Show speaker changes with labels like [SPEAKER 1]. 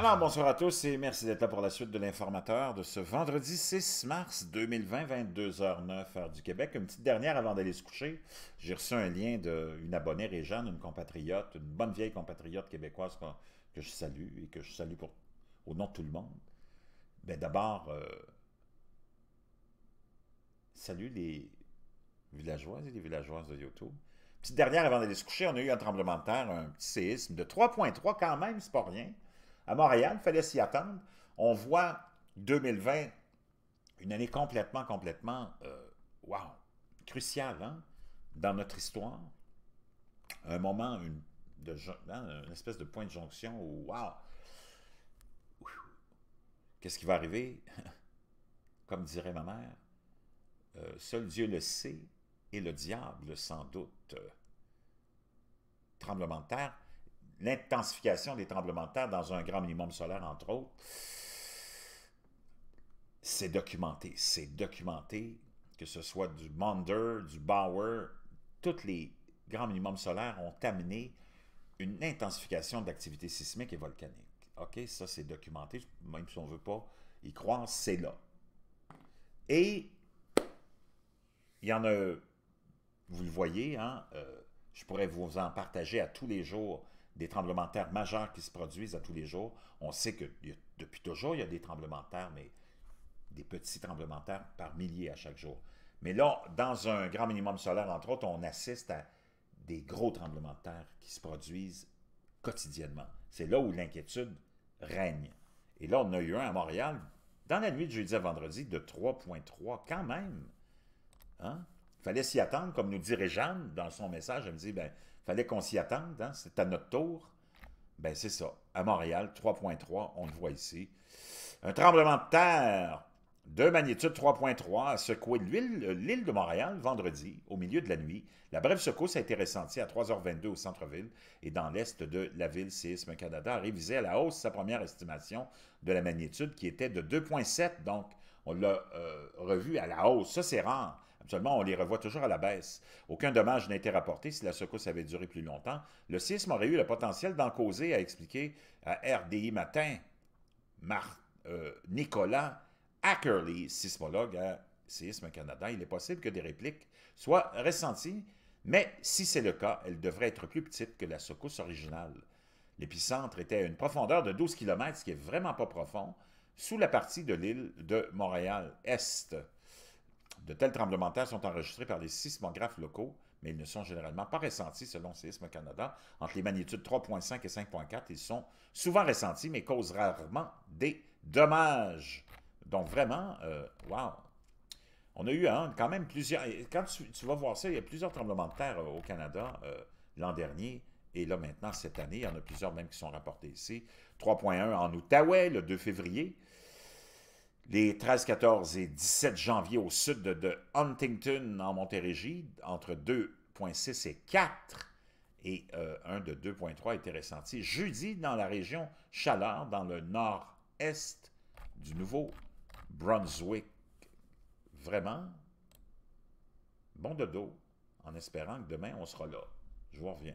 [SPEAKER 1] Alors, bonsoir à tous et merci d'être là pour la suite de l'informateur de ce vendredi 6 mars 2020, 22h09, heure du Québec. Une petite dernière avant d'aller se coucher. J'ai reçu un lien d'une abonnée, Réjeanne, une compatriote, une bonne vieille compatriote québécoise que, je salue et que je salue pour, au nom de tout le monde. Mais ben, d'abord, euh, salut les villageoises et les villageoises de YouTube. Petite dernière avant d'aller se coucher, on a eu un tremblement de terre, un petit séisme de 3.3 quand même, c'est pas rien. À Montréal, il fallait s'y attendre. On voit 2020, une année complètement, complètement, euh, wow, cruciale hein, dans notre histoire. Un moment, hein, une, espèce de point de jonction où, wow, qu'est-ce qui va arriver? Comme dirait ma mère, euh, seul Dieu le sait et le diable sans doute. Euh, tremblement de terre, l'intensification des tremblements de terre dans un grand minimum solaire, entre autres, c'est documenté. C'est documenté, que ce soit du Maunder, du Bauer, tous les grands minimums solaires ont amené une intensification d'activité sismique et volcanique. OK, ça c'est documenté, même si on ne veut pas y croire, c'est là. Et il y en a, vous le voyez, hein, euh, je pourrais vous en partager à tous les jours des tremblements de terre majeurs qui se produisent à tous les jours. On sait que depuis toujours, il y a des tremblements de terre, mais des petits tremblements de terre par milliers à chaque jour. Mais là, dans un grand minimum solaire, entre autres, on assiste à des gros tremblements de terre qui se produisent quotidiennement. C'est là où l'inquiétude règne. Et là, on a eu un à Montréal, dans la nuit de jeudi à vendredi, de 3.3 quand même. Hein? fallait s'y attendre, comme nous dirait Jeanne dans son message. Elle me dit, ben, fallait qu'on s'y attende, hein, c'est à notre tour. Ben, c'est ça. À Montréal, 3.3, on le voit ici. Un tremblement de terre de magnitude 3.3 a secoué euh, l'île de Montréal vendredi, au milieu de la nuit. La brève secousse a été ressentie à 3h22 au centre-ville et dans l'est de la ville. Séisme Canada a révisé à la hausse sa première estimation de la magnitude qui était de 2.7. Donc, on l'a revue revu à la hausse. Ça, c'est rare. Seulement, on les revoit toujours à la baisse. Aucun dommage n'a été rapporté si la secousse avait duré plus longtemps. Le séisme aurait eu le potentiel d'en causer, a expliqué à RDI Matin euh, Nicolas Ackerley, sismologue à Séisme Canada. Il est possible que des répliques soient ressenties, mais si c'est le cas, elles devraient être plus petites que la secousse originale. L'épicentre était à une profondeur de 12 km, ce qui est vraiment pas profond, sous la partie de l'île de Montréal-Est. De tels tremblements de terre sont enregistrés par les sismographes locaux, mais ils ne sont généralement pas ressentis selon Séisme Canada. Entre les magnitudes 3.5 et 5.4, ils sont souvent ressentis, mais causent rarement des dommages. Donc vraiment, euh, wow! On a eu quand même plusieurs... Quand tu, vas voir ça, il y a plusieurs tremblements de terre euh, au Canada euh, l'an dernier. Et là, maintenant, cette année, il y en a plusieurs même qui sont rapportés ici. 3.1 en Outaouais, le 2 février les 13, 14 et 17 janvier au sud de Huntington, en Montérégie, entre 2,6 et 4 et euh, un de 2,3 a été ressenti jeudi dans la région Chaleur, dans le nord-est du Nouveau-Brunswick. Vraiment, bon de en espérant que demain, on sera là. Je vous reviens.